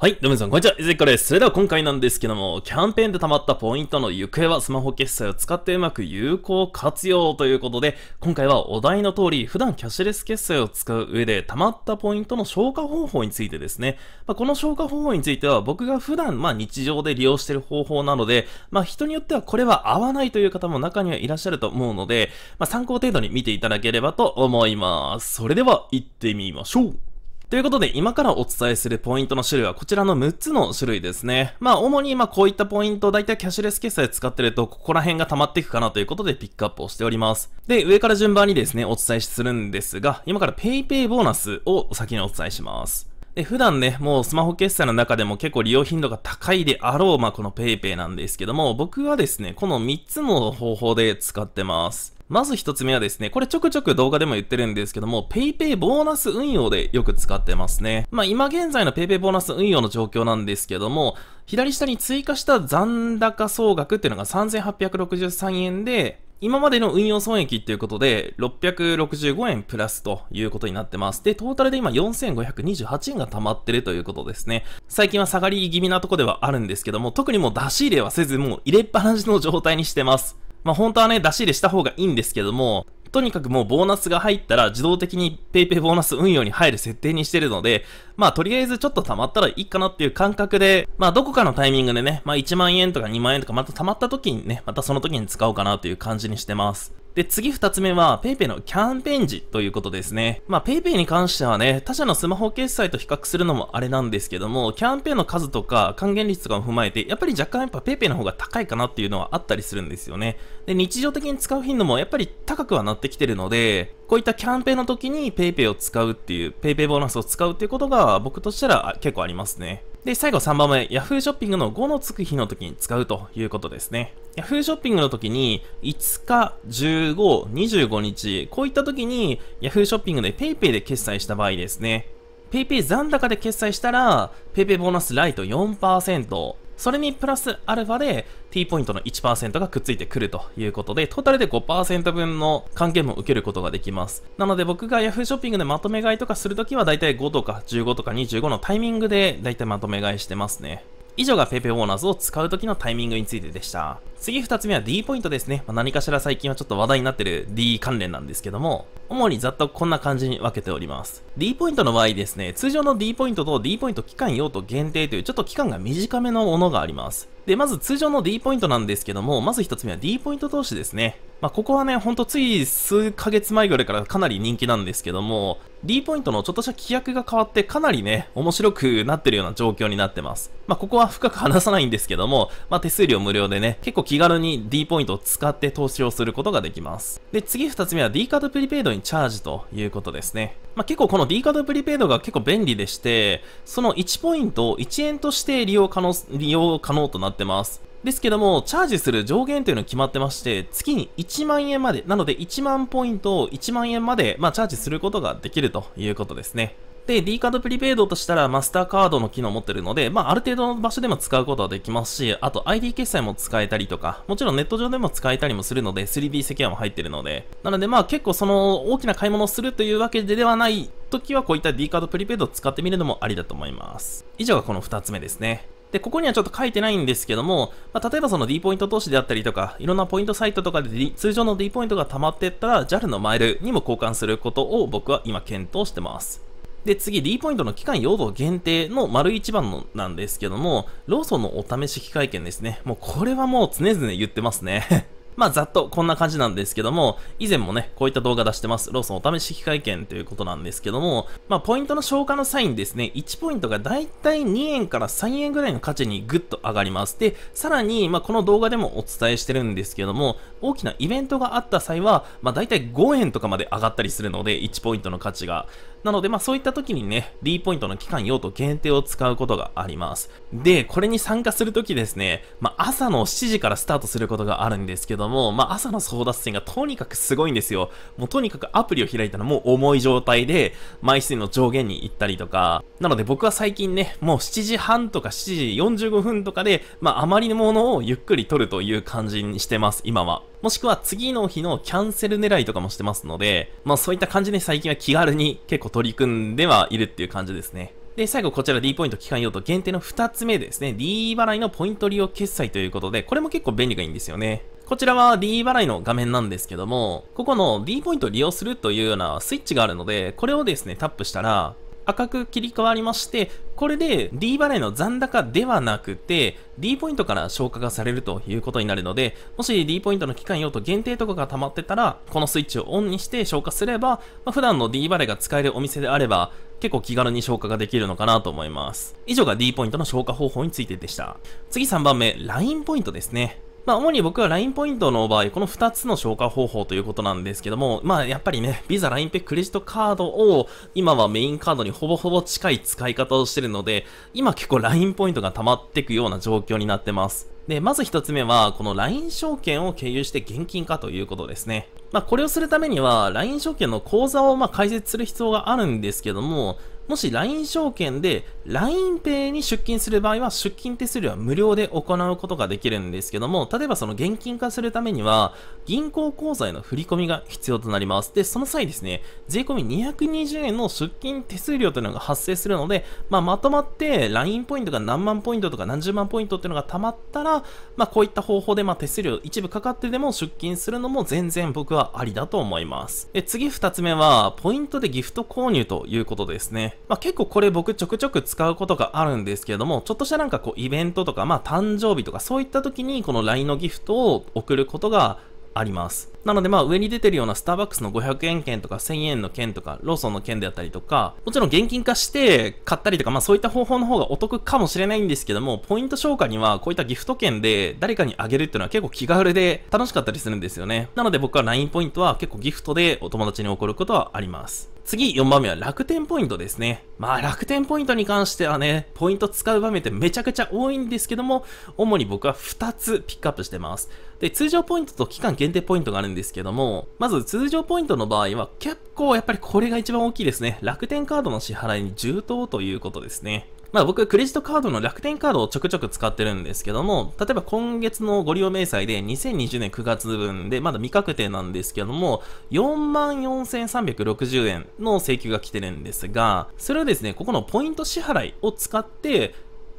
はい、どうも皆さん、こんにちは。いずっこです。それでは今回なんですけども、キャンペーンで貯まったポイントの行方はスマホ決済を使ってうまく有効活用ということで、今回はお題の通り、普段キャッシュレス決済を使う上で貯まったポイントの消化方法についてですね。まあ、この消化方法については僕が普段、まあ、日常で利用している方法なので、まあ、人によってはこれは合わないという方も中にはいらっしゃると思うので、まあ、参考程度に見ていただければと思います。それでは行ってみましょう。ということで、今からお伝えするポイントの種類はこちらの6つの種類ですね。まあ、主に今こういったポイントを大体キャッシュレス決済使ってると、ここら辺が溜まっていくかなということでピックアップをしております。で、上から順番にですね、お伝えするんですが、今から PayPay ボーナスを先にお伝えします。で普段ね、もうスマホ決済の中でも結構利用頻度が高いであろう、まあ、この PayPay なんですけども、僕はですね、この3つの方法で使ってます。まず一つ目はですね、これちょくちょく動画でも言ってるんですけども、PayPay ボーナス運用でよく使ってますね。まあ今現在の PayPay ボーナス運用の状況なんですけども、左下に追加した残高総額っていうのが3863円で、今までの運用損益っていうことで、665円プラスということになってます。で、トータルで今4528円が溜まってるということですね。最近は下がり気味なとこではあるんですけども、特にもう出し入れはせず、もう入れっぱなしの状態にしてます。まあ、本当はね、出し入れした方がいいんですけども、とにかくもうボーナスが入ったら自動的に PayPay ボーナス運用に入る設定にしてるので、まあとりあえずちょっと溜まったらいいかなっていう感覚で、まあどこかのタイミングでね、まあ1万円とか2万円とかまた溜まった時にね、またその時に使おうかなという感じにしてます。で、次2つ目は PayPay のキャンペーン時ということですね。まあ PayPay に関してはね、他社のスマホ決済と比較するのもあれなんですけども、キャンペーンの数とか還元率とかも踏まえて、やっぱり若干やっぱ PayPay の方が高いかなっていうのはあったりするんですよね。で、日常的に使う頻度もやっぱり高くはなってきてるので、こういったキャンペーンの時に PayPay を使うっていう、PayPay ボーナスを使うっていうことが僕としたら結構ありますね。で、最後3番目、Yahoo ショッピングの5のつく日の時に使うということですね。Yahoo ショッピングの時に、5日、15、25日、こういった時に Yahoo ショッピングで PayPay で決済した場合ですね。PayPay 残高で決済したら、PayPay ボーナスライト4%、それにプラスアルファで T ポイントの1%がくっついてくるということで、トータルで5%分の還元も受けることができます。なので僕が Yahoo ショッピングでまとめ買いとかするときは、だいたい5とか15とか25のタイミングでだいたいまとめ買いしてますね。以上がペ a y p a y ーナを使う時のタイミングについてでした。次2つ目は D ポイントですね。まあ、何かしら最近はちょっと話題になってる D 関連なんですけども、主にざっとこんな感じに分けております。D ポイントの場合ですね、通常の D ポイントと D ポイント期間用途限定というちょっと期間が短めのものがあります。で、まず通常の D ポイントなんですけども、まず1つ目は D ポイント投資ですね。まあ、ここはね、ほんとつい数ヶ月前ぐらいからかなり人気なんですけども、D ポイントのちょっとした規約が変わってかなりね、面白くなってるような状況になってます。まあ、ここは深く話さないんですけども、まあ、手数料無料でね、結構気軽に D ポイントを使って投資をすることができます。で、次2つ目は D カードプリペイドにチャージということですね。まあ、結構この D カードプリペイドが結構便利でして、その1ポイントを1円として利用可能、利用可能となってます。ですけども、チャージする上限というのは決まってまして、月に1万円まで、なので1万ポイントを1万円まで、まあ、チャージすることができるということですね。で、D カードプリペイドとしたらマスターカードの機能を持ってるので、まあ、ある程度の場所でも使うことはできますし、あと ID 決済も使えたりとか、もちろんネット上でも使えたりもするので、3D セキュアも入ってるので、なのでまあ結構その大きな買い物をするというわけではない時はこういった D カードプリペイドを使ってみるのもありだと思います。以上がこの2つ目ですね。で、ここにはちょっと書いてないんですけども、まあ、例えばその D ポイント投資であったりとか、いろんなポイントサイトとかで、D、通常の D ポイントが溜まっていったら JAL のマイルにも交換することを僕は今検討してます。で、次、D ポイントの期間用途限定の丸1番のなんですけども、ローソンのお試し機会券ですね。もうこれはもう常々言ってますねまあざっとこんな感じなんですけども、以前もね、こういった動画出してます。ローソンお試し機会券ということなんですけども、まあポイントの消化の際にですね、1ポイントがだいたい2円から3円ぐらいの価値にぐっと上がります。で、さらに、まあこの動画でもお伝えしてるんですけども、大きなイベントがあった際は、まあだいたい5円とかまで上がったりするので、1ポイントの価値が。なので、まあそういった時にね、D ポイントの期間用途限定を使うことがあります。で、これに参加するときですね、まあ朝の7時からスタートすることがあるんですけども、まあ朝の争奪戦がとにかくすごいんですよ。もうとにかくアプリを開いたらもう重い状態で、枚数の上限に行ったりとか、なので僕は最近ね、もう7時半とか7時45分とかで、まああまりのものをゆっくり取るという感じにしてます、今は。もしくは次の日のキャンセル狙いとかもしてますので、まあそういった感じで最近は気軽に結構取り組んではいるっていう感じですね。で、最後こちら D ポイント期間用途限定の2つ目ですね。D 払いのポイント利用決済ということで、これも結構便利がいいんですよね。こちらは D 払いの画面なんですけども、ここの D ポイントを利用するというようなスイッチがあるので、これをですね、タップしたら、赤く切り替わりまして、これで D バレーの残高ではなくて、D ポイントから消化がされるということになるので、もし D ポイントの期間用途限定とかが溜まってたら、このスイッチをオンにして消化すれば、まあ、普段の D バレーが使えるお店であれば、結構気軽に消化ができるのかなと思います。以上が D ポイントの消化方法についてでした。次3番目、LINE ポイントですね。まあ、主に僕は LINE ポイントの場合、この2つの消化方法ということなんですけども、まあ、やっぱりね、Visa、LINE p a y クレジットカードを、今はメインカードにほぼほぼ近い使い方をしてるので、今結構 LINE ポイントが溜まっていくような状況になってます。で、まず一つ目は、この LINE 証券を経由して現金化ということですね。まあ、これをするためには、LINE 証券の口座をま開設する必要があるんですけども、もし LINE 証券で LINEPay に出金する場合は出金手数料は無料で行うことができるんですけども、例えばその現金化するためには銀行口座への振り込みが必要となります。で、その際ですね、税込み220円の出金手数料というのが発生するので、まあ、まとまって LINE ポイントが何万ポイントとか何十万ポイントっていうのが溜まったら、まあ、こういった方法でま手数料一部かかってでも出金するのも全然僕はありだと思います。で、次二つ目は、ポイントでギフト購入ということですね。まあ、結構これ僕ちょくちょく使うことがあるんですけれども、ちょっとしたなんかこうイベントとか、まあ誕生日とかそういった時にこの LINE のギフトを送ることがあります。なのでまあ上に出てるようなスターバックスの500円券とか1000円の券とかローソンの券であったりとか、もちろん現金化して買ったりとかまあそういった方法の方がお得かもしれないんですけども、ポイント消化にはこういったギフト券で誰かにあげるっていうのは結構気軽で楽しかったりするんですよね。なので僕は LINE ポイントは結構ギフトでお友達に送ることはあります。次4番目は楽天ポイントですね。まあ楽天ポイントに関してはね、ポイント使う場面ってめちゃくちゃ多いんですけども、主に僕は2つピックアップしてます。で、通常ポイントと期間限定ポイントがあるんですけども、まず通常ポイントの場合は結構やっぱりこれが一番大きいですね。楽天カードの支払いに重当ということですね。まあ僕、クレジットカードの楽天カードをちょくちょく使ってるんですけども、例えば今月のご利用明細で2020年9月分で、まだ未確定なんですけども、44,360円の請求が来てるんですが、それをですね、ここのポイント支払いを使って、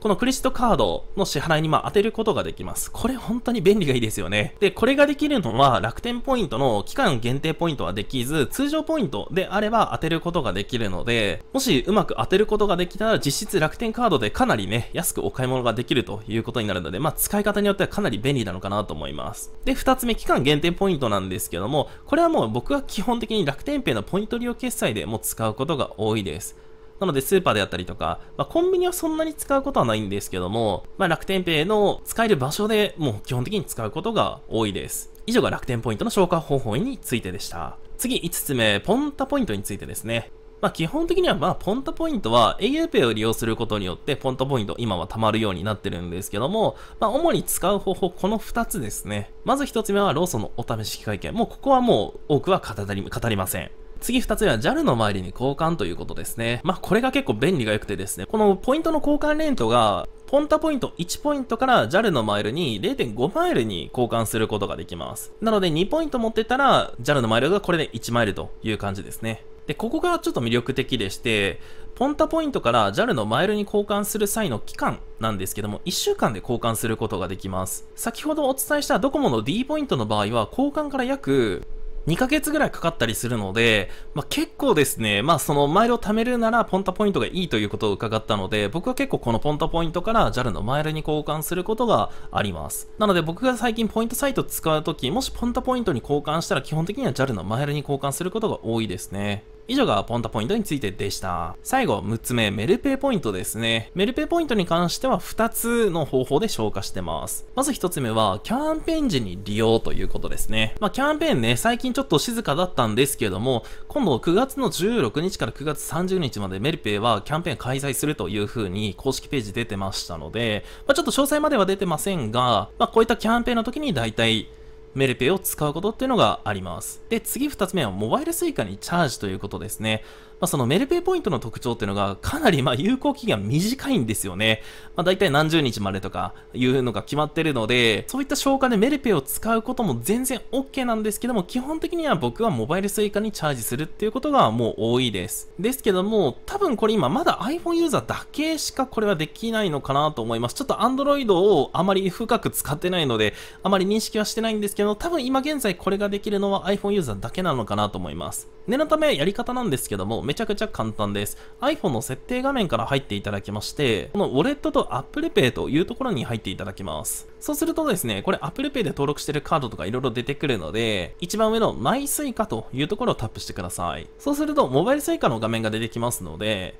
このクレジットカードの支払いにまあ当てることができます。これ本当に便利がいいですよね。で、これができるのは楽天ポイントの期間限定ポイントはできず、通常ポイントであれば当てることができるので、もしうまく当てることができたら実質楽天カードでかなりね、安くお買い物ができるということになるので、まあ使い方によってはかなり便利なのかなと思います。で、二つ目、期間限定ポイントなんですけども、これはもう僕は基本的に楽天ペイのポイント利用決済でも使うことが多いです。なのでスーパーであったりとか、まあ、コンビニはそんなに使うことはないんですけども、まあ、楽天ペイの使える場所でもう基本的に使うことが多いです。以上が楽天ポイントの消化方法についてでした。次5つ目、ポンタポイントについてですね。まあ基本的にはまあポンタポイントは auPay を利用することによってポンタポイント今は貯まるようになってるんですけども、まあ主に使う方法この2つですね。まず1つ目はローソンのお試し機会券。もうここはもう多くは語り語りません。次二つ目は JAL の周りに交換ということですね。まあ、これが結構便利が良くてですね、このポイントの交換レントが、ポンタポイント1ポイントから JAL のマイルに0.5マイルに交換することができます。なので2ポイント持ってたら JAL のマイルがこれで1マイルという感じですね。で、ここがちょっと魅力的でして、ポンタポイントから JAL のマイルに交換する際の期間なんですけども、1週間で交換することができます。先ほどお伝えしたドコモの D ポイントの場合は、交換から約2ヶ月ぐらいかかったりするので、まあ、結構ですね、まあ、そのマイルを貯めるならポンタポイントがいいということを伺ったので、僕は結構このポンタポイントから JAL のマイルに交換することがあります。なので僕が最近ポイントサイト使うとき、もしポンタポイントに交換したら基本的には JAL のマイルに交換することが多いですね。以上がポンタポイントについてでした。最後、6つ目、メルペイポイントですね。メルペイポイントに関しては2つの方法で消化してます。まず1つ目は、キャンペーン時に利用ということですね。まあ、キャンペーンね、最近ちょっと静かだったんですけども、今度9月の16日から9月30日までメルペイはキャンペーン開催するという風に公式ページ出てましたので、まあ、ちょっと詳細までは出てませんが、まあ、こういったキャンペーンの時に大体メルペイを使うことっていうのがあります。で、次2つ目はモバイル suica にチャージということですね。まあ、そのメルペイポイントの特徴っていうのが、かなりまあ有効期限短いんですよね。まあ、大体何十日までとかいうのが決まってるので、そういった消化でメルペイを使うことも全然 OK なんですけども、基本的には僕はモバイルスイカにチャージするっていうことがもう多いです。ですけども、多分これ今まだ iPhone ユーザーだけしかこれはできないのかなと思います。ちょっと Android をあまり深く使ってないので、あまり認識はしてないんですけど、多分今現在これができるのは iPhone ユーザーだけなのかなと思います。念のためやり方なんですけども、めちゃくちゃ簡単です。iPhone の設定画面から入っていただきまして、このウォレットと Apple Pay というところに入っていただきます。そうするとですね、これ Apple Pay で登録してるカードとか色々出てくるので、一番上の My Suica というところをタップしてください。そうすると、モバイル Suica の画面が出てきますので、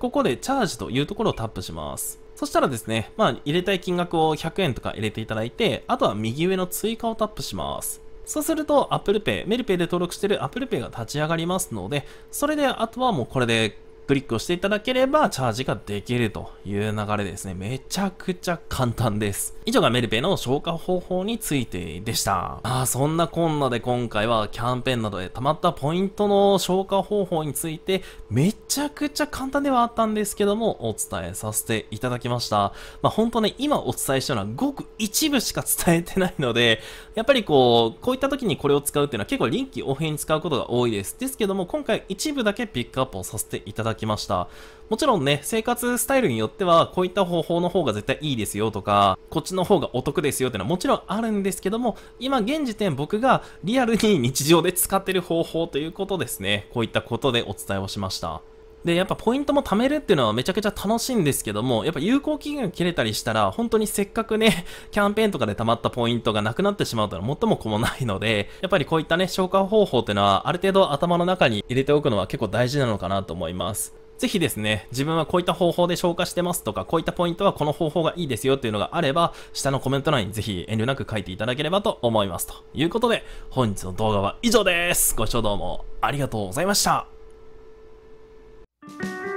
ここでチャージというところをタップします。そしたらですね、まあ入れたい金額を100円とか入れていただいて、あとは右上の追加をタップします。そうすると Apple Pay、メルペイで登録している Apple Pay が立ち上がりますので、それであとはもうこれでクリックをしていただければチャージができるという流れですね。めちゃくちゃ簡単です。以上がメルペの消化方法についてでした。あそんなこんなで今回はキャンペーンなどで溜まったポイントの消化方法についてめちゃくちゃ簡単ではあったんですけどもお伝えさせていただきました。まあ、本当ね、今お伝えしたのはごく一部しか伝えてないので、やっぱりこう、こういった時にこれを使うっていうのは結構臨機応変に使うことが多いです。ですけども今回一部だけピックアップをさせていただききました。もちろんね、生活スタイルによっては、こういった方法の方が絶対いいですよとか、こっちの方がお得ですよっていうのはもちろんあるんですけども、今現時点僕がリアルに日常で使ってる方法ということですね。こういったことでお伝えをしました。で、やっぱポイントも貯めるっていうのはめちゃくちゃ楽しいんですけども、やっぱ有効期限が切れたりしたら、本当にせっかくね、キャンペーンとかで貯まったポイントがなくなってしまうというのは最も子もないので、やっぱりこういったね、消化方法っていうのは、ある程度頭の中に入れておくのは結構大事なのかなと思います。ぜひですね、自分はこういった方法で消化してますとか、こういったポイントはこの方法がいいですよっていうのがあれば、下のコメント欄にぜひ遠慮なく書いていただければと思います。ということで、本日の動画は以上です。ご視聴どうもありがとうございました。Música